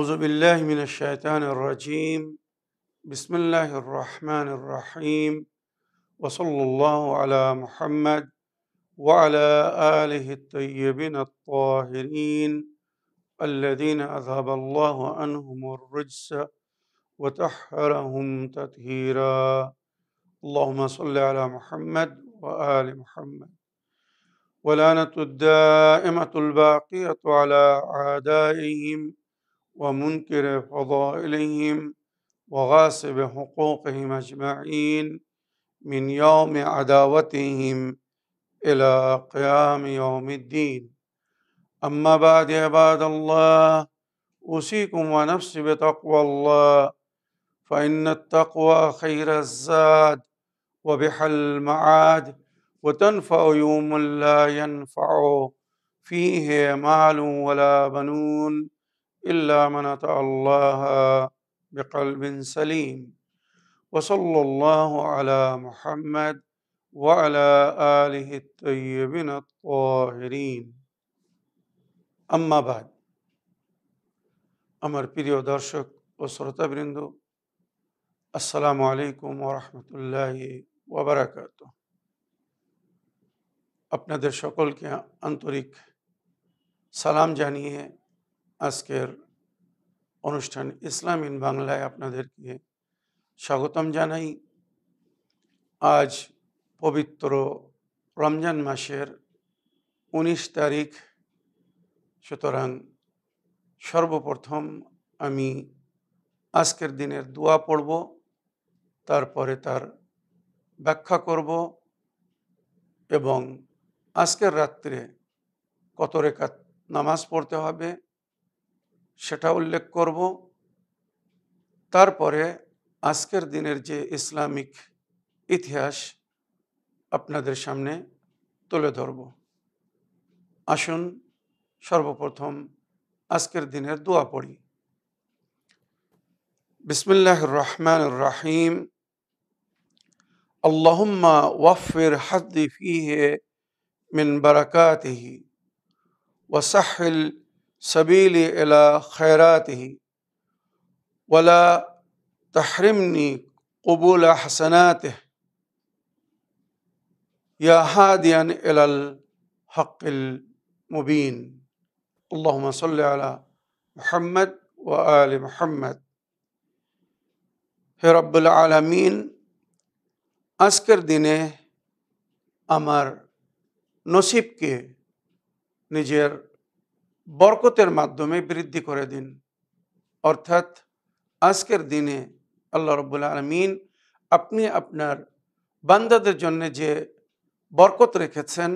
أعوذ بالله من الشيطان الرجيم بسم الله الرحمن الرحيم وصلى الله على محمد وعلى آله الطيبين الطاهرين الذين أذهب الله عنهم الرجس وتحرهم تطهيرا اللهم صل على محمد وآل محمد ولانة الدائمة الباقية على أعدائهم ومنكر فضائلهم وغاصب حقوقهم أجمعين من يوم عداوتهم إلى قيام يوم الدين أما بعد عباد الله أوصيكم ونفسي بتقوى الله فإن التقوى خير الزاد وبحل المعاد وتنفع يوم لا ينفع فيه مال ولا بنون إلا من أتى الله الله بقلب سليم وصلى على محمد سلیم وحمداد امر پری درشک و شروع برندو السلام علیکم و رحمۃ اللہ وبرکاتہ اپنے درشکل کے انترک سلام جانیے আজকের অনুষ্ঠান ইসলাম ইন বাংলায় আপনাদেরকে স্বাগতম জানাই আজ পবিত্র রমজান মাসের ১৯ তারিখ সুতরাং সর্বপ্রথম আমি আজকের দিনের দোয়া পড়ব তারপরে তার ব্যাখ্যা করব এবং আজকের রাত্রে কত রেখাত নামাজ পড়তে হবে সেটা উল্লেখ করব তারপরে আজকের দিনের যে ইসলামিক ইতিহাস আপনাদের সামনে তুলে ধরব আসুন সর্বপ্রথম আজকের দিনের দোয়া পড়ি বিসমিল্লাহ রহমান রাহিম আল্লাহম্মা ওয়াফির হাদি ফিহে মিন বারাকাতিহি ওয়াসাহিল سبيلي إلى خيراته ولا تحرمني قبول حسناته يا هاديا إلى الحق المبين اللهم صل على محمد وآل محمد يا رب العالمين أذكر ديني أمر نصيبك نجر বরকতের মাধ্যমে বৃদ্ধি করে দিন অর্থাৎ আজকের দিনে আল্লাহ রব্বুল আলমিন আপনি আপনার বান্দাদের জন্য যে বরকত রেখেছেন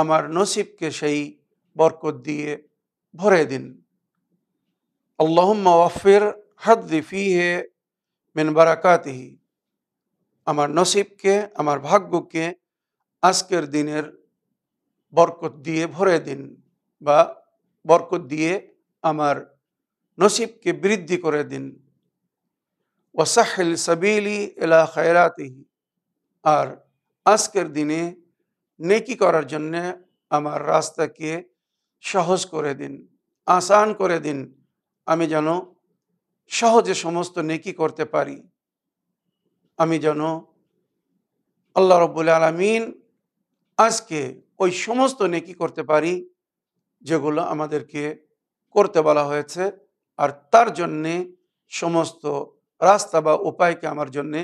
আমার নসিবকে সেই বরকত দিয়ে ভরে দিন আল্লাহম্মা ওয়াফির ফি হে মেন বারাকাতিহি আমার নসিবকে আমার ভাগ্যকে আজকের দিনের বরকত দিয়ে ভরে দিন বা বরকত দিয়ে আমার নসিবকে বৃদ্ধি করে দিন ওয়াসাহিল সাবিলি এলা খায়রাতিহি আর আজকের দিনে নেকি করার জন্যে আমার রাস্তাকে সহজ করে দিন আসান করে দিন আমি যেন সহজে সমস্ত নেকি করতে পারি আমি যেন আল্লাহ রব্বুল আলমিন আজকে ওই সমস্ত নেকি করতে পারি যেগুলো আমাদেরকে করতে বলা হয়েছে আর তার জন্যে সমস্ত রাস্তা বা উপায়কে আমার জন্যে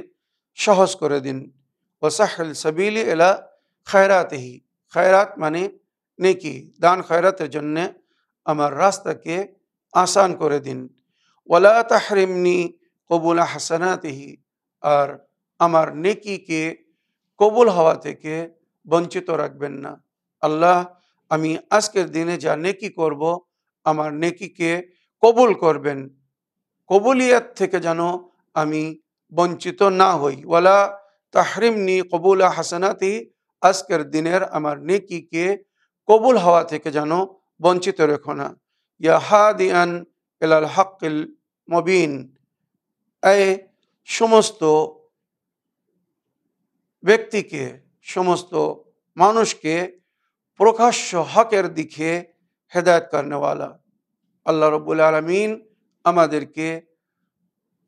সহজ করে দিন ও সাহেল সাবিলি এলা খায়রাতহি খায়রাত মানে নেকি দান খায়রাতের জন্যে আমার রাস্তাকে আসান করে দিন ওলা তাহরিমনি কবুল হাসানাতহি আর আমার নেকিকে কবুল হওয়া থেকে বঞ্চিত রাখবেন না আল্লাহ আমি আজকের দিনে যা নেকি করব আমার নেকিকে কবুল করবেন কবুলিয়াত থেকে যেন আমি বঞ্চিত না হই ওয়ালা তাহরিমনি কবুলা হাসানাতি আজকের দিনের আমার নেকিকে কবুল হওয়া থেকে যেন বঞ্চিত রেখো না ইয়া এলাল হাকিল মবিন এ সমস্ত ব্যক্তিকে সমস্ত মানুষকে প্রকাশ্য হকের দিকে হেদায়ত করেনওয়ালা আল্লাহ রবুল আলমিন আমাদেরকে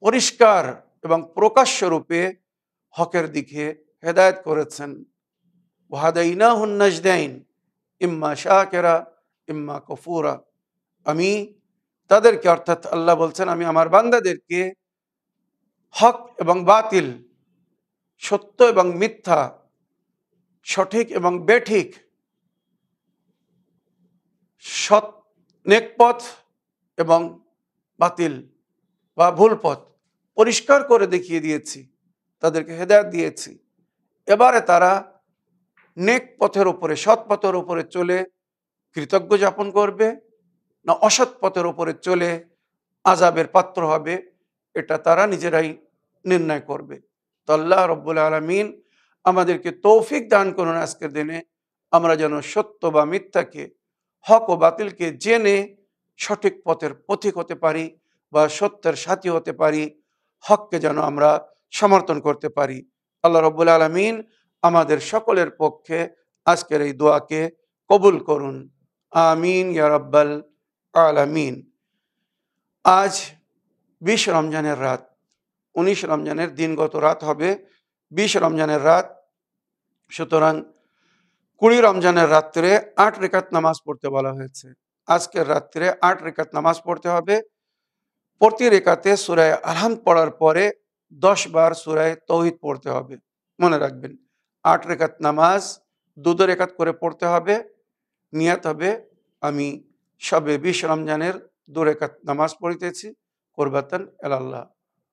পরিষ্কার এবং প্রকাশ্যরূপে হকের দিকে হেদায়ত করেছেন ওহাদাইনা হুন্নাজদাইন ইম্মা শাহকেরা ইম্মা কফুরা আমি তাদেরকে অর্থাৎ আল্লাহ বলছেন আমি আমার বান্দাদেরকে হক এবং বাতিল সত্য এবং মিথ্যা সঠিক এবং বেঠিক সৎ নেক পথ এবং বাতিল বা ভুল পথ পরিষ্কার করে দেখিয়ে দিয়েছি তাদেরকে হেদায়ত দিয়েছি এবারে তারা নেক পথের ওপরে সৎ পথের উপরে চলে কৃতজ্ঞ যাপন করবে না অসৎ পথের ওপরে চলে আজাবের পাত্র হবে এটা তারা নিজেরাই নির্ণয় করবে তো আল্লাহ রব্বুল আলমিন আমাদেরকে তৌফিক দান করুন আজকের দিনে আমরা যেন সত্য বা মিথ্যাকে হক ও বাতিলকে জেনে সঠিক পথের পথিক হতে পারি বা সত্যের সাথী হতে পারি হককে যেন আমরা সমর্থন করতে পারি আল্লাহ রব্বুল আলমিন আমাদের সকলের পক্ষে আজকের এই দোয়াকে কবুল করুন আমিন ইয়ারাব্বাল আলামিন আজ বিশ রমজানের রাত উনিশ রমজানের দিনগত রাত হবে বিশ রমজানের রাত সুতরাং কুড়ি রমজানের রাত্রে আট রেখাত নামাজ পড়তে বলা হয়েছে আজকের রাত্রে আট রেখাত নামাজ পড়তে হবে প্রতি রেখাতে সুরায় আলহাম পড়ার পরে দশ বার সুরায় তৌহিদ পড়তে হবে মনে রাখবেন আট রেখাত নামাজ দুধ রেখাত করে পড়তে হবে নিয়াত হবে আমি সবে বিশ রমজানের দু রেখাত নামাজ পড়িতেছি কোরবাতন এলাল্লাহ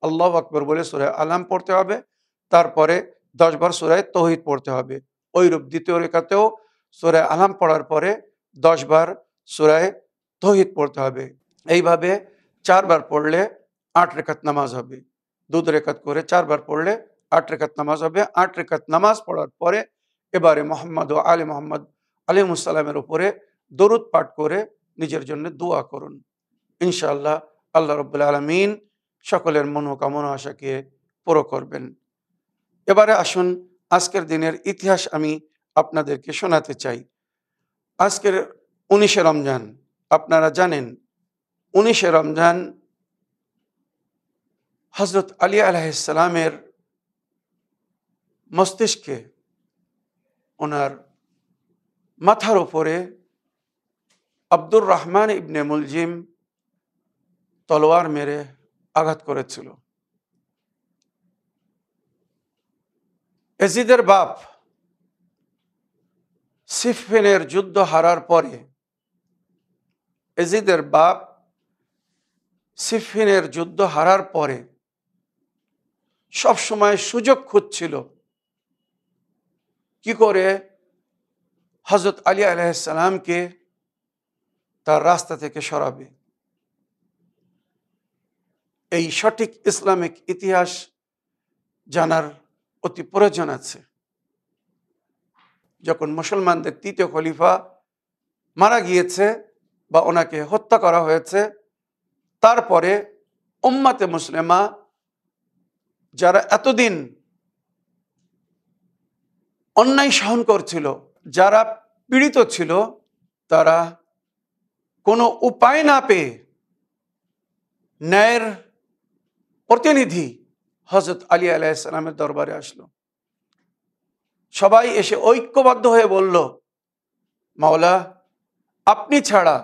আল্লাহ আকবর বলে সুরায় আলহাম পড়তে হবে তারপরে দশবার সুরায় তৌহিদ পড়তে হবে ওইরূপ দ্বিতীয় রেখাতেও সুরায় আলাম পড়ার পরে দশ বার সুরায় তহিদ পড়তে হবে এইভাবে চারবার পড়লে আট রেখাত নামাজ হবে দুধ রেখাত করে চারবার পড়লে আট রেখাত নামাজ হবে আট রেখাত নামাজ পড়ার পরে এবারে মোহাম্মদ ও আলী মোহাম্মদ আলিমুসালামের উপরে দরুদ পাঠ করে নিজের জন্য দোয়া করুন ইনশাআল্লাহ আল্লাহ রবুল্লা আলমিন সকলের মনোকামনা আশাকে পুরো করবেন এবারে আসুন আজকের দিনের ইতিহাস আমি আপনাদেরকে শোনাতে চাই আজকের উনিশে রমজান আপনারা জানেন উনিশে রমজান হজরত আলী আলাইসালামের মস্তিষ্কে ওনার মাথার ওপরে আব্দুর রহমান ইবনে মুলজিম তলোয়ার মেরে আঘাত করেছিল এজিদের বাপ সিফেনের যুদ্ধ হারার পরে এজিদের বাপ সিফিনের যুদ্ধ হারার পরে সব সময় সুযোগ খুঁজছিল কি করে হজরত আলী আলাইসালামকে তার রাস্তা থেকে সরাবে এই সঠিক ইসলামিক ইতিহাস জানার অতি প্রয়োজন আছে যখন মুসলমানদের তৃতীয় খলিফা মারা গিয়েছে বা ওনাকে হত্যা করা হয়েছে তারপরে উম্মাতে মুসলিমা যারা এতদিন অন্যায় সহন করছিল যারা পীড়িত ছিল তারা কোনো উপায় না পেয়ে ন্যায়ের প্রতিনিধি হজরত আলী আলাইসালামের দরবারে আসলো সবাই এসে ঐক্যবদ্ধ হয়ে বলল মাওলা আপনি ছাড়া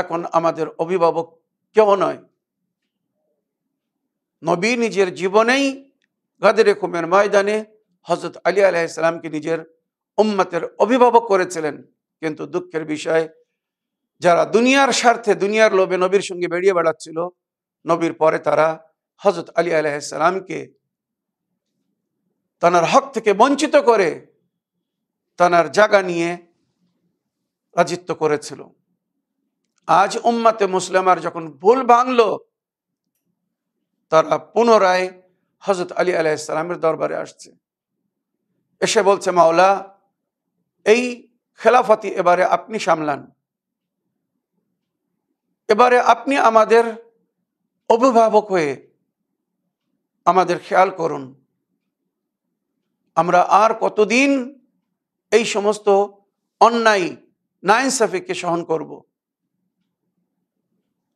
এখন আমাদের অভিভাবক কেউ নয় নবী নিজের জীবনেই গাদের কুমের ময়দানে হজরত আলী আলাইসালামকে নিজের উম্মতের অভিভাবক করেছিলেন কিন্তু দুঃখের বিষয় যারা দুনিয়ার স্বার্থে দুনিয়ার লোভে নবীর সঙ্গে বেরিয়ে বেড়াচ্ছিল নবীর পরে তারা হজরত আলী আলাইসালামকে তানার হক থেকে বঞ্চিত করে তানার জায়গা নিয়ে রাজিত্ব করেছিল আজ উম্মাতে মুসলামার যখন ভুল ভাঙল তারা পুনরায় হজরত আলী আলাইসালামের দরবারে আসছে এসে বলছে মাওলা এই খেলাফতি এবারে আপনি সামলান এবারে আপনি আমাদের অভিভাবক হয়ে আমাদের খেয়াল করুন আমরা আর কতদিন এই সমস্ত অন্যায় নাইন ইনসাফিককে সহন করব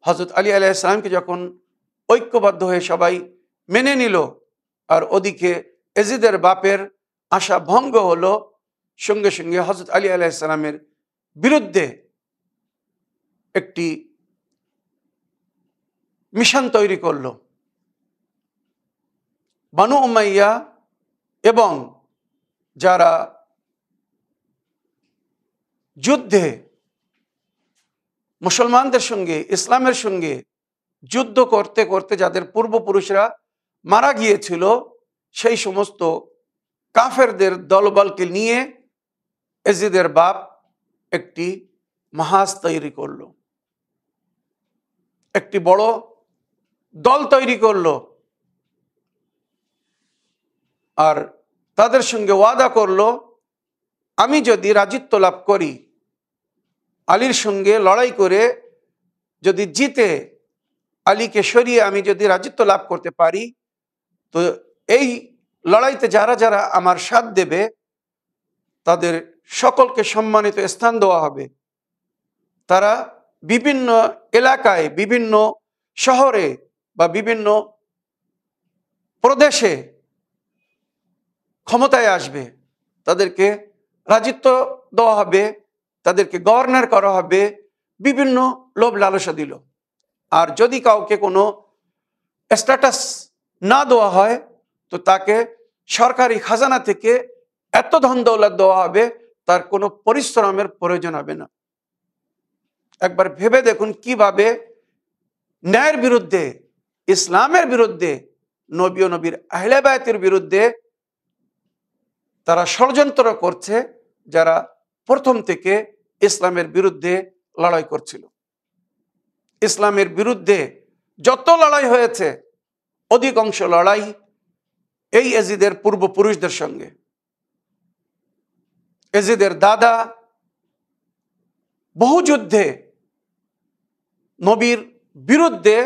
হজরত আলী আলাহ ইসলামকে যখন ঐক্যবদ্ধ হয়ে সবাই মেনে নিল আর ওদিকে এজিদের বাপের আশা ভঙ্গ হলো সঙ্গে সঙ্গে হজরত আলী আলাহ ইসলামের বিরুদ্ধে একটি মিশন তৈরি করলো বানু উমাইয়া এবং যারা যুদ্ধে মুসলমানদের সঙ্গে ইসলামের সঙ্গে যুদ্ধ করতে করতে যাদের পূর্বপুরুষরা মারা গিয়েছিল সেই সমস্ত কাফেরদের দলবলকে নিয়ে এজিদের বাপ একটি মাহাজ তৈরি করল একটি বড় দল তৈরি করলো আর তাদের সঙ্গে ওয়াদা করল আমি যদি রাজিত্ব লাভ করি আলীর সঙ্গে লড়াই করে যদি জিতে আলীকে সরিয়ে আমি যদি রাজিত্ব লাভ করতে পারি তো এই লড়াইতে যারা যারা আমার সাথ দেবে তাদের সকলকে সম্মানিত স্থান দেওয়া হবে তারা বিভিন্ন এলাকায় বিভিন্ন শহরে বা বিভিন্ন প্রদেশে ক্ষমতায় আসবে তাদেরকে রাজিত্ব দেওয়া হবে তাদেরকে গভর্নর করা হবে বিভিন্ন লোভ লালসা দিল আর যদি কাউকে কোনো স্ট্যাটাস না দেওয়া হয় তো তাকে সরকারি খাজানা থেকে এত ধন দৌলত দেওয়া হবে তার কোনো পরিশ্রমের প্রয়োজন হবে না একবার ভেবে দেখুন কিভাবে ন্যায়ের বিরুদ্ধে ইসলামের বিরুদ্ধে নবী নবীর আহলেবায়তের বিরুদ্ধে তারা ষড়যন্ত্র করছে যারা প্রথম থেকে ইসলামের বিরুদ্ধে লড়াই করছিল ইসলামের বিরুদ্ধে যত লড়াই হয়েছে অধিকাংশ লড়াই এই এজিদের পূর্বপুরুষদের সঙ্গে এজিদের দাদা বহু যুদ্ধে নবীর বিরুদ্ধে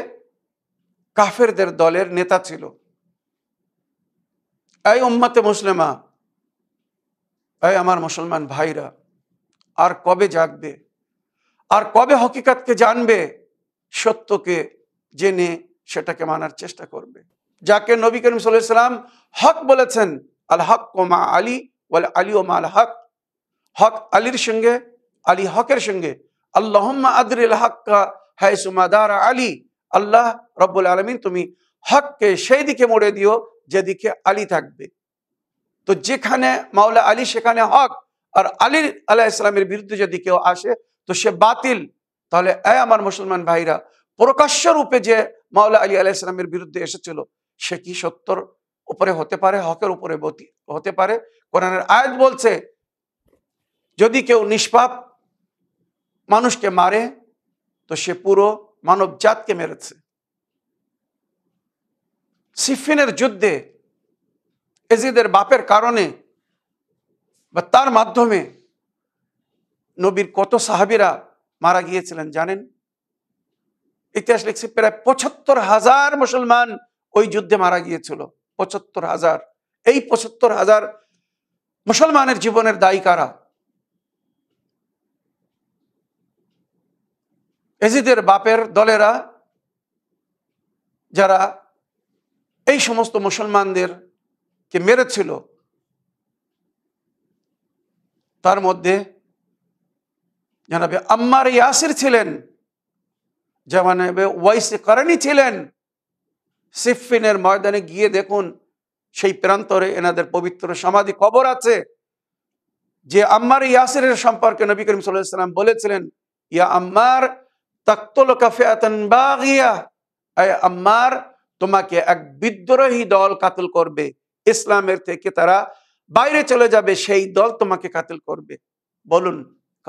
কাফেরদের দলের নেতা ছিল এই উম্মাতে মুসলিমা তাই আমার মুসলমান ভাইরা আর কবে জাগবে আর কবে হকিকাতকে জানবে সত্যকে জেনে সেটাকে মানার চেষ্টা করবে যাকে নবী করিম সাল্লাম হক বলেছেন আল হক ও মা আলী বলে আলী ও মা আল হক হক আলীর সঙ্গে আলী হকের সঙ্গে আল্লাহম্মা আদরিল হক্কা হায় দার আলী আল্লাহ রব্বুল আলমিন তুমি হককে সেই দিকে মোড়ে দিও যেদিকে আলী থাকবে তো যেখানে মাওলা আলী সেখানে হক আর আলী আল্লাহ ইসলামের বিরুদ্ধে যদি কেউ আসে তো সে বাতিল তাহলে এ আমার মুসলমান ভাইরা প্রকাশ্য রূপে যে মাওলা আলী আলাহ ইসলামের বিরুদ্ধে এসেছিল সে কি সত্যর উপরে হতে পারে হকের উপরে হতে পারে কোরআনের আয়াত বলছে যদি কেউ নিষ্পাপ মানুষকে মারে তো সে পুরো মানব জাতকে মেরেছে সিফিনের যুদ্ধে এজিদের বাপের কারণে বা তার মাধ্যমে নবীর কত সাহাবিরা মারা গিয়েছিলেন জানেন ইতিহাস লিখছে প্রায় পঁচাত্তর হাজার মুসলমান ওই যুদ্ধে মারা গিয়েছিল পঁচাত্তর হাজার এই পঁচাত্তর হাজার মুসলমানের জীবনের দায়ী কারা এজিদের বাপের দলেরা যারা এই সমস্ত মুসলমানদের কে মেরেছিল তার মধ্যে জানাবে আম্মার ইয়াসির ছিলেন জানাবে ওয়াইস কারানি ছিলেন সিফিনের ময়দানে গিয়ে দেখুন সেই প্রান্তরে এনাদের পবিত্র সমাধি কবর আছে যে আম্মার ইয়াসিরের সম্পর্কে নবী করিম সাল্লাম বলেছিলেন ইয়া আম্মার তাক্তল কাফিয়া আম্মার তোমাকে এক বিদ্রোহী দল কাতল করবে ইসলামের থেকে তারা বাইরে চলে যাবে সেই দল তোমাকে কাতিল করবে বলুন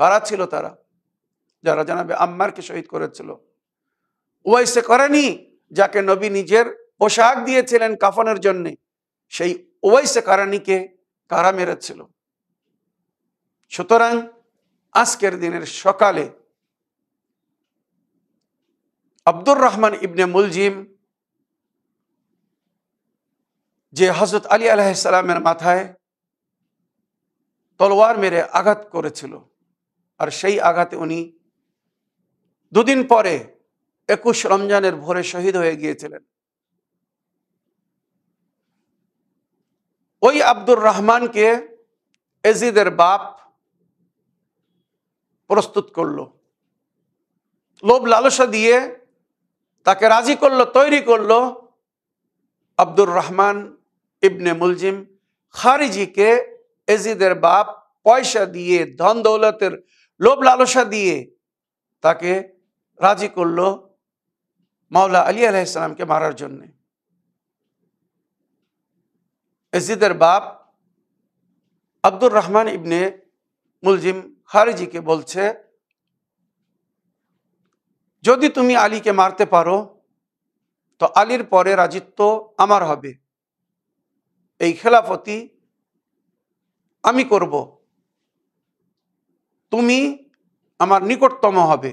কারা ছিল তারা যারা জানাবে আম্মারকে শহীদ করেছিল ওয়াইসে করেনি যাকে নবী নিজের পোশাক দিয়েছিলেন কাফনের জন্যে সেই ওয়াইসে কারানিকে কারা মেরেছিল সুতরাং আজকের দিনের সকালে আব্দুর রহমান ইবনে মুলজিম যে হজরত আলী আলাইসালামের মাথায় তলোয়ার মেরে আঘাত করেছিল আর সেই আঘাতে উনি দুদিন পরে একুশ রমজানের ভোরে শহীদ হয়ে গিয়েছিলেন ওই আব্দুর রহমানকে এজিদের বাপ প্রস্তুত করলো লোভ লালসা দিয়ে তাকে রাজি করলো তৈরি করলো আব্দুর রহমান ইবনে মুলজিম খারিজিকে এজিদের বাপ পয়সা দিয়ে ধন দৌলতের লোভ লালসা দিয়ে তাকে রাজি করলো মাওলা আলী আলাইসালামকে মারার জন্যে এজিদের বাপ আব্দুর রহমান ইবনে মুলজিম খারিজিকে বলছে যদি তুমি আলীকে মারতে পারো তো আলীর পরে রাজিত্ব আমার হবে এই খেলাফতি আমি করব তুমি আমার নিকটতম হবে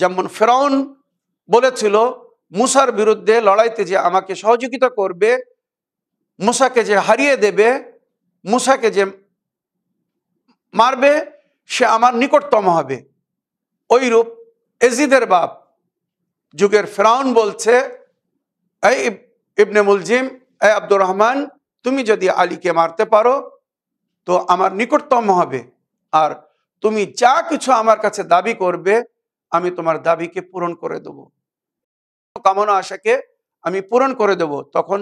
যেমন ফেরাউন বলেছিল মুসার বিরুদ্ধে লড়াইতে যে আমাকে সহযোগিতা করবে মুসাকে যে হারিয়ে দেবে মুসাকে যে মারবে সে আমার নিকটতম হবে ওইরূপ এজিদের বাপ যুগের ফেরাউন বলছে এই ইবনে মুলজিম এ আব্দুর রহমান তুমি যদি আলীকে মারতে পারো তো আমার নিকটতম হবে আর তুমি যা কিছু আমার কাছে দাবি করবে আমি তোমার দাবিকে পূরণ করে দেব কামনা আশাকে আমি পূরণ করে দেব তখন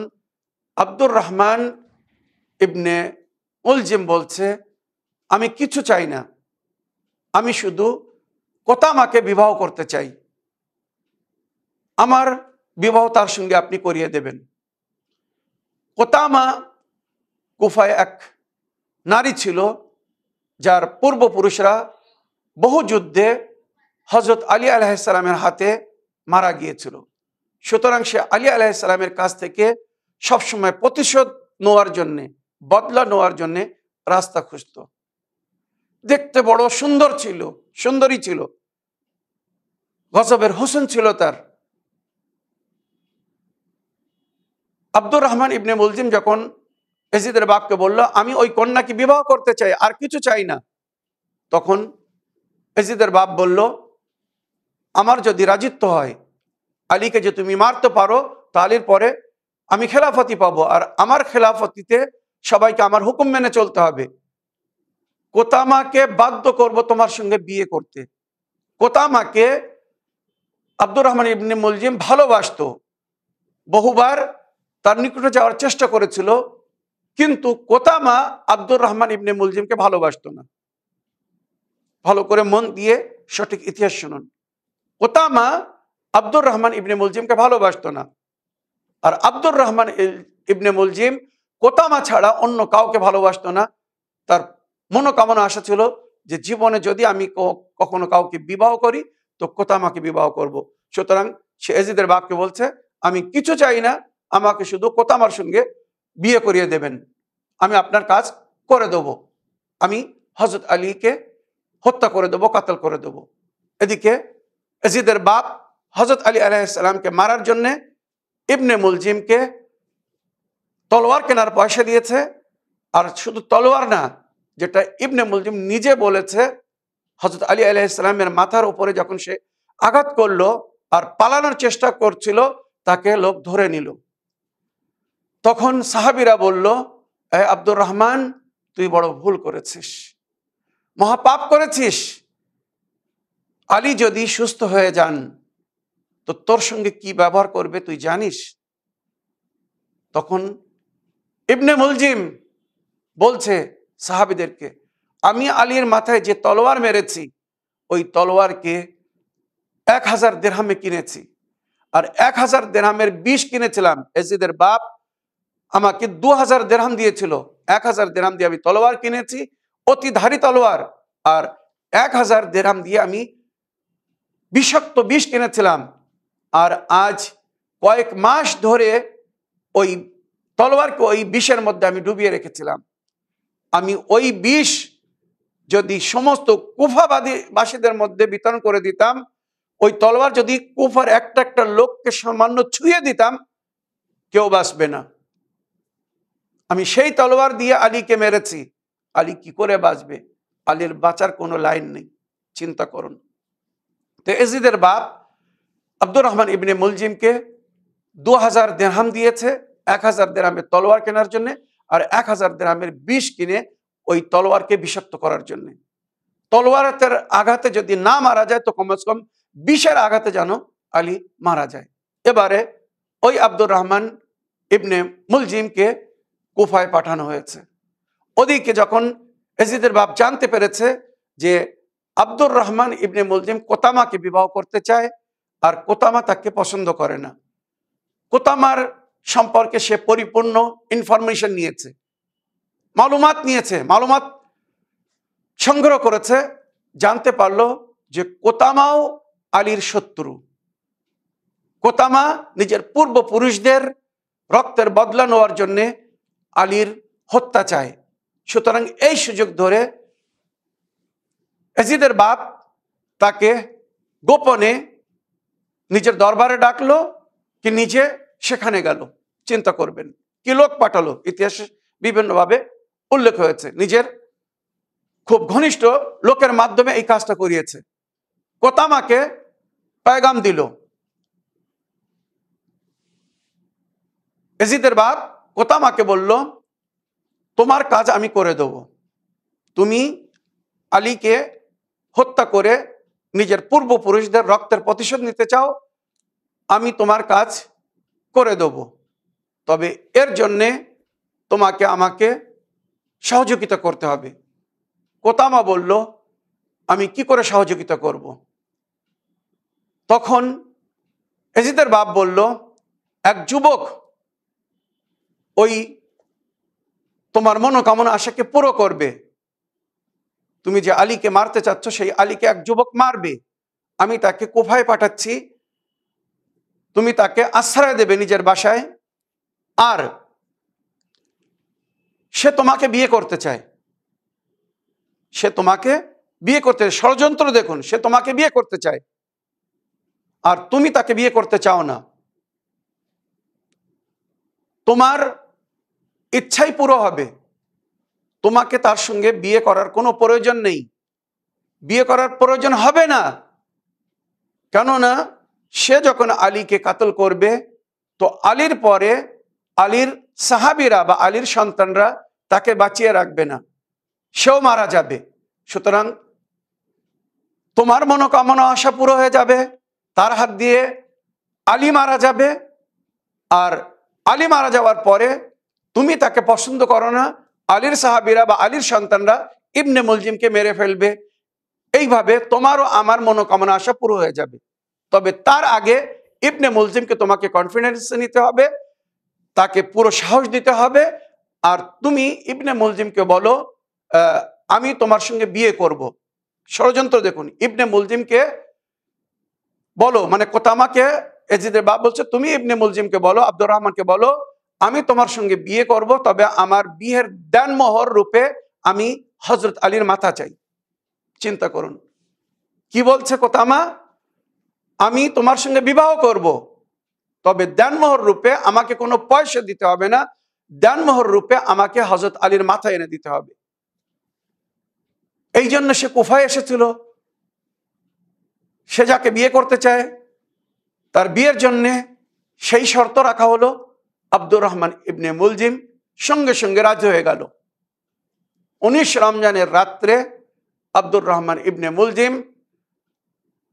আব্দুর রহমান ইবনে উলজিম বলছে আমি কিছু চাই না আমি শুধু কোতামাকে বিবাহ করতে চাই আমার বিবাহ তার সঙ্গে আপনি করিয়ে দেবেন কোতামা কুফায় এক নারী ছিল যার পূর্বপুরুষরা বহু যুদ্ধে হজরত আলী আলাহিসাল্লামের হাতে মারা গিয়েছিল সুতরাং সে আলী আলাহিসাল্লামের কাছ থেকে সবসময় প্রতিশোধ নেওয়ার জন্যে বদলা নেওয়ার জন্যে রাস্তা খুঁজত দেখতে বড় সুন্দর ছিল সুন্দরী ছিল গজবের হোসেন ছিল তার আব্দুর রহমান ইবনে মুলজিম যখন এজিদের বাপকে বলল আমি ওই কন্যাকে বিবাহ করতে চাই আর কিছু চাই না তখন এজিদের বাপ বলল আমার যদি রাজিত্ব হয় আলীকে যে তুমি মারতে পারো তালির পরে আমি খেলাফতি পাবো আর আমার খেলাফতিতে সবাইকে আমার হুকুম মেনে চলতে হবে কোতামাকে বাধ্য করব তোমার সঙ্গে বিয়ে করতে কোতামাকে আব্দুর রহমান ইবনে মুলজিম ভালোবাসত বহুবার তার নিকটে যাওয়ার চেষ্টা করেছিল কিন্তু কোতামা আব্দুর রহমান ইবনে মুলজিমকে ভালোবাসত না ভালো করে মন দিয়ে সঠিক ইতিহাস শুনুন কোতামা আব্দুর রহমান ইবনে মুলজিমকে ভালোবাসত না আর আব্দুর রহমান ইবনে মুলজিম কোতামা ছাড়া অন্য কাউকে ভালোবাসত না তার মনোকামনা আশা ছিল যে জীবনে যদি আমি কখনো কাউকে বিবাহ করি তো কোতামাকে বিবাহ করব। সুতরাং সে এজিদের বাপকে বলছে আমি কিছু চাই না আমাকে শুধু কোতামার সঙ্গে বিয়ে করিয়ে দেবেন আমি আপনার কাজ করে দেব আমি হজরত আলীকে হত্যা করে দেবো কাতল করে দেবো এদিকে এজিদের বাপ হজরত আলী আলাইসালামকে মারার জন্যে ইবনে মুলজিমকে তলোয়ার কেনার পয়সা দিয়েছে আর শুধু তলোয়ার না যেটা ইবনে মুলজিম নিজে বলেছে হজরত আলী আলাইসালামের মাথার উপরে যখন সে আঘাত করলো আর পালানোর চেষ্টা করছিল তাকে লোক ধরে নিল তখন সাহাবিরা বলল আব্দুর রহমান তুই বড় ভুল করেছিস মহাপাপ করেছিস আলী যদি সুস্থ হয়ে যান তো তোর সঙ্গে কি ব্যবহার করবে তুই জানিস তখন ইবনে মুলজিম বলছে সাহাবিদেরকে আমি আলীর মাথায় যে তলোয়ার মেরেছি ওই তলোয়ারকে এক হাজার দেড়হামে কিনেছি আর এক হাজার দেড়হামের বিষ কিনেছিলাম এজিদের বাপ আমাকে দু হাজার দেড়হাম দিয়েছিল এক হাজার দেড়হাম দিয়ে আমি তলোয়ার কিনেছি অতি ধারী তলোয়ার আর এক হাজার দেড়হাম দিয়ে আমি বিষাক্ত বিষ কিনেছিলাম আর আজ কয়েক মাস ধরে ওই তলোয়ারকে ওই বিষের মধ্যে আমি ডুবিয়ে রেখেছিলাম আমি ওই বিষ যদি সমস্ত কুফাবাদী বাসীদের মধ্যে বিতরণ করে দিতাম ওই তলোয়ার যদি কুফার একটা একটা লোককে সামান্য ছুঁয়ে দিতাম কেউ বাঁচবে না আমি সেই তলোয়ার দিয়ে আলীকে মেরেছি আলী কি করে বাঁচবে আলীর বাঁচার কোনো লাইন নেই চিন্তা করুন তো এজিদের বাপ আব্দুর রহমান ইবনে মুলজিমকে দু হাজার দেহাম দিয়েছে এক হাজার দেহামের তলোয়ার কেনার জন্য আর এক হাজার দেহামের বিষ কিনে ওই তলোয়ারকে বিষাক্ত করার জন্য তলোয়ারের আঘাতে যদি না মারা যায় তো কমস কম বিষের আঘাতে যেন আলী মারা যায় এবারে ওই আব্দুর রহমান ইবনে মুলজিমকে কুফায় পাঠানো হয়েছে ওদিকে যখন এজিদের বাপ জানতে পেরেছে যে আব্দুর রহমান ইবনে মুলজিম কোতামাকে বিবাহ করতে চায় আর কোতামা তাকে পছন্দ করে না কোতামার সম্পর্কে সে পরিপূর্ণ ইনফরমেশন নিয়েছে মালুমাত নিয়েছে মালুমাত সংগ্রহ করেছে জানতে পারলো যে কোতামাও আলীর শত্রু কোতামা নিজের পূর্বপুরুষদের রক্তের বদলা নেওয়ার জন্যে আলীর হত্যা চায় সুতরাং এই সুযোগ ধরে এজিদের বাপ তাকে গোপনে নিজের দরবারে ডাকলো কি নিজে সেখানে গেল চিন্তা করবেন কি লোক পাঠালো ইতিহাসে বিভিন্নভাবে উল্লেখ হয়েছে নিজের খুব ঘনিষ্ঠ লোকের মাধ্যমে এই কাজটা করিয়েছে কোতামাকে পায়গাম দিল এজিদের বাপ কোতামাকে বলল তোমার কাজ আমি করে দেব তুমি আলীকে হত্যা করে নিজের পূর্বপুরুষদের রক্তের প্রতিশোধ নিতে চাও আমি তোমার কাজ করে দেব তবে এর জন্যে তোমাকে আমাকে সহযোগিতা করতে হবে কোতামা বলল আমি কি করে সহযোগিতা করব। তখন এজিদের বাপ বলল এক যুবক ওই তোমার মনোকামনা আশাকে পুরো করবে তুমি যে আলীকে মারতে চাচ্ছ সেই আলীকে এক যুবক মারবে আমি তাকে কোফায় পাঠাচ্ছি তুমি তাকে আশ্রয় দেবে নিজের বাসায় আর সে তোমাকে বিয়ে করতে চায় সে তোমাকে বিয়ে করতে ষড়যন্ত্র দেখুন সে তোমাকে বিয়ে করতে চায় আর তুমি তাকে বিয়ে করতে চাও না তোমার ইচ্ছাই পুরো হবে তোমাকে তার সঙ্গে বিয়ে করার কোনো প্রয়োজন নেই বিয়ে করার প্রয়োজন হবে না কেননা সে যখন আলীকে কাতল করবে তো আলীর পরে আলীর সাহাবিরা বা আলীর সন্তানরা তাকে বাঁচিয়ে রাখবে না সেও মারা যাবে সুতরাং তোমার মনোকামনা আশা পুরো হয়ে যাবে তার হাত দিয়ে আলী মারা যাবে আর আলী মারা যাওয়ার পরে তুমি তাকে পছন্দ করো না আলীর সাহাবিরা বা আলীর সন্তানরা ইবনে মুলজিমকে মেরে ফেলবে এইভাবে তোমারও আমার মনোকামনা আশা পুরো হয়ে যাবে তবে তার আগে ইবনে মুলজিমকে তোমাকে কনফিডেন্স নিতে হবে তাকে পুরো সাহস দিতে হবে আর তুমি ইবনে মুলজিমকে বলো আমি তোমার সঙ্গে বিয়ে করব। ষড়যন্ত্র দেখুন ইবনে মুলজিমকে বলো মানে কোতামাকে এজিদের বাপ বলছে তুমি ইবনে মুলজিমকে বলো আব্দুর রহমানকে বলো আমি তোমার সঙ্গে বিয়ে করব তবে আমার বিয়ের দেনমোহর রূপে আমি হজরত আলীর মাথা চাই চিন্তা করুন কি বলছে কোতামা আমি তোমার সঙ্গে বিবাহ করব। তবে দেনমোহর রূপে আমাকে কোনো পয়সা দিতে হবে না দেনমোহর রূপে আমাকে হজরত আলীর মাথা এনে দিতে হবে এই জন্য সে কুফায় এসেছিল সে যাকে বিয়ে করতে চায় তার বিয়ের জন্যে সেই শর্ত রাখা হলো আব্দুর রহমান ইবনে মুলজিম সঙ্গে সঙ্গে রাজি হয়ে গেল উনিশ রমজানের রাত্রে আব্দুর রহমান ইবনে মুলজিম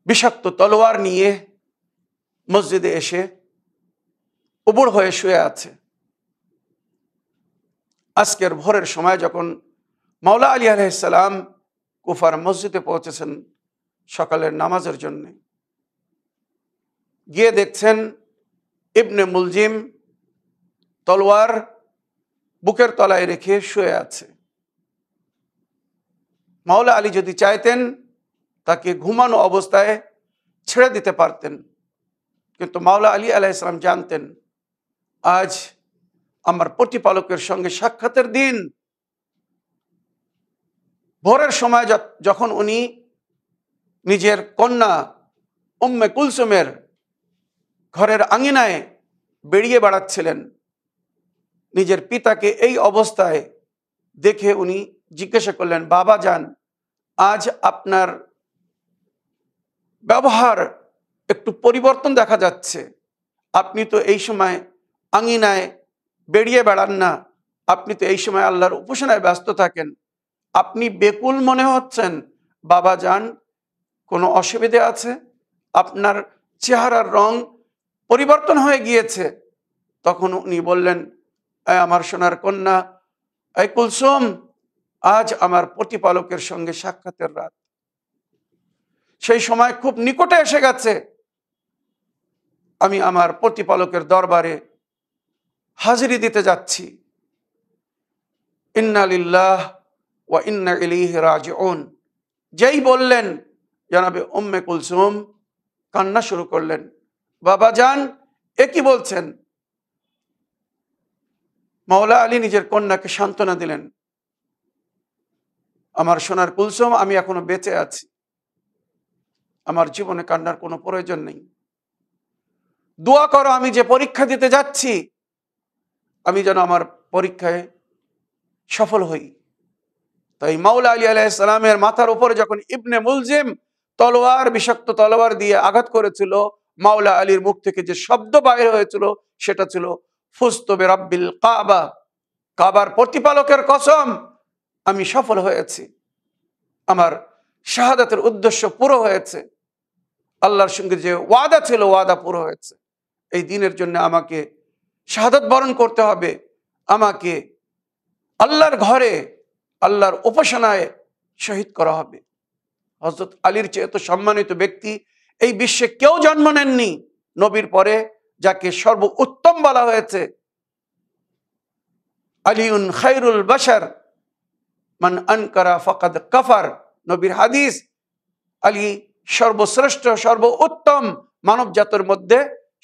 বিষাক্ত তলোয়ার নিয়ে মসজিদে এসে উবুড় হয়ে শুয়ে আছে আজকের ভোরের সময় যখন মাওলা আলী আলাইসাল্লাম কুফার মসজিদে পৌঁছেছেন সকালের নামাজের জন্যে গিয়ে দেখছেন ইবনে মুলজিম তলোয়ার বুকের তলায় রেখে শুয়ে আছে মাওলা আলী যদি চাইতেন তাকে ঘুমানো অবস্থায় ছেড়ে দিতে পারতেন কিন্তু মাওলা আলী আলাহ ইসলাম জানতেন আজ আমার প্রতিপালকের সঙ্গে সাক্ষাতের দিন ভোরের সময় যখন উনি নিজের কন্যা উম্মে কুলসুমের ঘরের আঙিনায় বেরিয়ে বেড়াচ্ছিলেন নিজের পিতাকে এই অবস্থায় দেখে উনি জিজ্ঞাসা করলেন বাবা যান আজ আপনার ব্যবহার একটু পরিবর্তন দেখা যাচ্ছে আপনি তো এই সময় আঙিনায় বেরিয়ে বেড়ান না আপনি তো এই সময় আল্লাহর উপাসনায় ব্যস্ত থাকেন আপনি বেকুল মনে হচ্ছেন বাবা যান কোনো অসুবিধে আছে আপনার চেহারার রং পরিবর্তন হয়ে গিয়েছে তখন উনি বললেন আয় আমার সোনার কন্যা আয় কুলসুম আজ আমার প্রতিপালকের সঙ্গে সাক্ষাতের রাত সেই সময় খুব নিকটে এসে গেছে আমি আমার প্রতিপালকের দরবারে হাজিরি দিতে যাচ্ছি ইন্নালিল্লাহ ও ইন্না ইলিহ ওন যেই বললেন জানাবে উম্মে কুলসুম কান্না শুরু করলেন বাবা যান এ কি বলছেন মাওলা আলী নিজের কন্যাকে সান্ত্বনা দিলেন আমার সোনার কুলসম আমি এখনো বেঁচে আছি আমার জীবনে কান্নার কোনো প্রয়োজন নেই দোয়া করো আমি যে পরীক্ষা দিতে যাচ্ছি আমি যেন আমার পরীক্ষায় সফল হই তাই মাওলা আলী ইসলামের মাথার উপরে যখন ইবনে মুলজিম তলোয়ার বিষাক্ত তলোয়ার দিয়ে আঘাত করেছিল মাওলা আলীর মুখ থেকে যে শব্দ বাইর হয়েছিল সেটা ছিল ফুস্তবে কাবা কাবার প্রতিপালকের কসম আমি সফল হয়েছি আমার শাহাদাতের উদ্দেশ্য পুরো হয়েছে আল্লাহর সঙ্গে যে ওয়াদা ছিল ওয়াদা পুরো হয়েছে এই দিনের জন্য আমাকে শাহাদাত বরণ করতে হবে আমাকে আল্লাহর ঘরে আল্লাহর উপাসনায় শহীদ করা হবে হজরত আলীর চেয়ে তো সম্মানিত ব্যক্তি এই বিশ্বে কেউ জন্ম নেননি নবীর পরে যাকে উত্তম বলা হয়েছে আলিউন খাইরুল বাসার মান আনকারা ফকাদ কাফার নবীর হাদিস আলী সর্বশ্রেষ্ঠ উত্তম মানব জাতের মধ্যে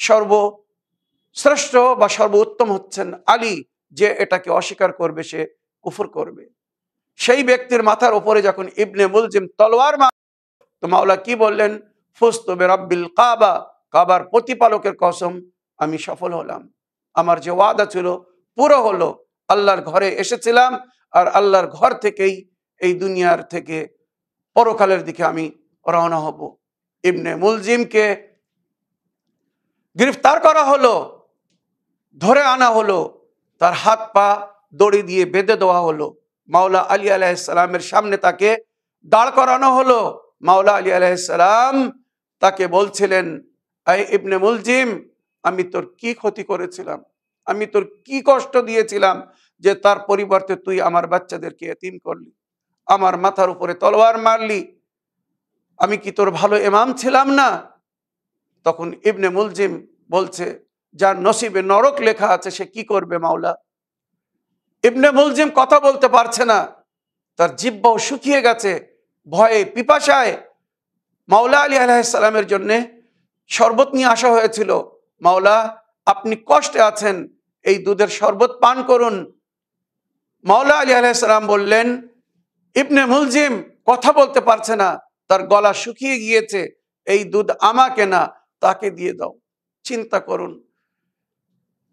সর্বশ্রেষ্ঠ বা সর্ব উত্তম হচ্ছেন আলী যে এটাকে অস্বীকার করবে সে কুফর করবে সেই ব্যক্তির মাথার ওপরে যখন ইবনে মুলজিম তলোয়ার মা তো মাওলা কি বললেন ফুস্তবে রব্বিল কাবা কাবার প্রতিপালকের কসম আমি সফল হলাম আমার যে ওয়াদা ছিল পুরো হলো আল্লাহর ঘরে এসেছিলাম আর আল্লাহর ঘর থেকেই এই দুনিয়ার থেকে পরকালের দিকে আমি রওনা হব ইবনে মুলজিমকে গ্রেফতার করা হলো ধরে আনা হলো তার হাত পা দড়ি দিয়ে বেঁধে দেওয়া হলো মাওলা আলী আলাইসালামের সামনে তাকে দাঁড় করানো হলো মাওলা আলী আলাইসালাম তাকে বলছিলেন আই ইবনে মুলজিম আমি তোর কি ক্ষতি করেছিলাম আমি তোর কি কষ্ট দিয়েছিলাম যে তার পরিবর্তে তুই আমার বাচ্চাদেরকে এতিম করলি আমার মাথার উপরে তলোয়ার মারলি আমি কি তোর ভালো এমাম ছিলাম না তখন ইবনে মুলজিম বলছে যার নসিবে নরক লেখা আছে সে কি করবে মাওলা ইবনে মুলজিম কথা বলতে পারছে না তার জিব্বাও শুকিয়ে গেছে ভয়ে পিপাসায় মাওলা আলী আলাহিসাল্লামের জন্যে শরবত নিয়ে আসা হয়েছিল মাওলা আপনি কষ্টে আছেন এই দুধের শরবত পান করুন মাওলা আলী আলাইসালাম বললেন ইবনে মুলজিম কথা বলতে পারছে না তার গলা শুকিয়ে গিয়েছে এই দুধ আমাকে না তাকে দিয়ে দাও চিন্তা করুন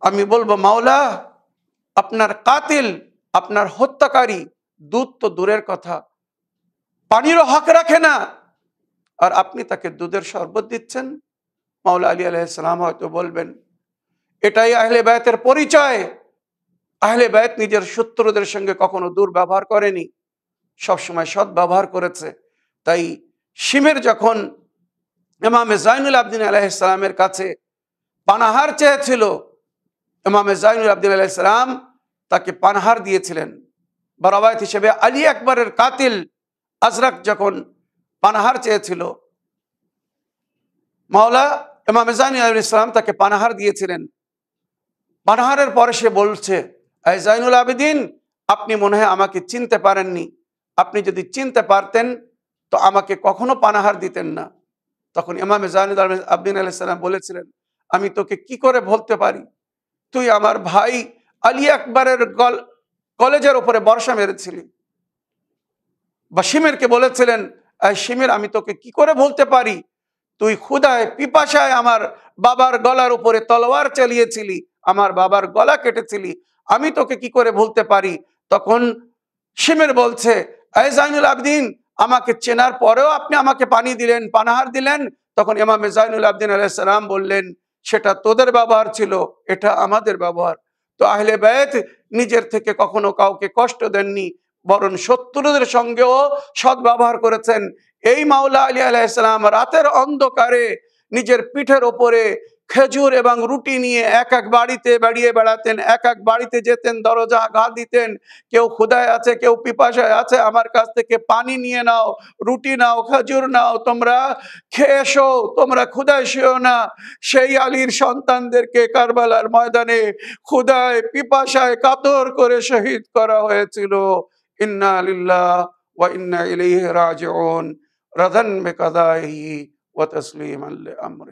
আমি বলবো মাওলা আপনার কাতিল আপনার হত্যাকারী দুধ তো দূরের কথা পানিরও হক রাখে না আর আপনি তাকে দুধের শরবত দিচ্ছেন মাওলা আলী আলাইসালাম হয়তো বলবেন এটাই আহলে ব্যায়তের পরিচয় আহলে ব্যায়ত নিজের শত্রুদের সঙ্গে কখনো দূর ব্যবহার করেনি সবসময় সৎ ব্যবহার করেছে তাই সিমের যখন এমামে জাইনুল আবদিন আলাইসালামের কাছে পানাহার চেয়েছিল এমামে জাইনুল আবদিন আলাইসালাম তাকে পানাহার দিয়েছিলেন বারাবায়ত হিসেবে আলী আকবরের কাতিল আজরাক যখন পানাহার চেয়েছিল মাওলা এমাম এজানি আলুল ইসলাম তাকে পানাহার দিয়েছিলেন পানাহারের পরে সে বলছে জাইনুল আবেদিন আপনি মনে হয় আমাকে চিনতে পারেননি আপনি যদি চিনতে পারতেন তো আমাকে কখনো পানাহার দিতেন না তখন ইমাম জাহিদ আবদিন আলাইসালাম বলেছিলেন আমি তোকে কি করে বলতে পারি তুই আমার ভাই আলী আকবরের গল কলেজের ওপরে বর্ষা মেরেছিলি বা সিমেরকে বলেছিলেন সিমের আমি তোকে কি করে বলতে পারি তুই ক্ষুদায় পিপাসায় আমার বাবার গলার উপরে তলোয়ার চালিয়েছিলি আমার বাবার গলা কেটেছিলি আমি তোকে কি করে ভুলতে পারি তখন সিমের বলছে আয়জাইনুল আবদিন আমাকে চেনার পরেও আপনি আমাকে পানি দিলেন পানাহার দিলেন তখন এমামে জাইনুল আবদিন আলাইসালাম বললেন সেটা তোদের ব্যবহার ছিল এটা আমাদের ব্যবহার তো আহলে ব্যয়েত নিজের থেকে কখনো কাউকে কষ্ট দেননি বরং শত্রুদের সঙ্গেও সৎ ব্যবহার করেছেন এই মাওলা আলী আলাইসালাম রাতের অন্ধকারে নিজের পিঠের ওপরে খেজুর এবং রুটি নিয়ে এক এক বাড়িতে বেড়িয়ে বেড়াতেন এক এক বাড়িতে যেতেন দরজা ঘা দিতেন কেউ ক্ষুদায় আছে কেউ পিপাসায় আছে আমার কাছ থেকে পানি নিয়ে নাও রুটি নাও খেজুর নাও তোমরা খেয়ে এসো তোমরা ক্ষুদায় শেও না সেই আলীর সন্তানদেরকে কারবালার ময়দানে ক্ষুদায় পিপাসায় কাতর করে শহীদ করা হয়েছিল إنا لله وإنا إليه راجعون رضا بقضائه وتسليما لأمره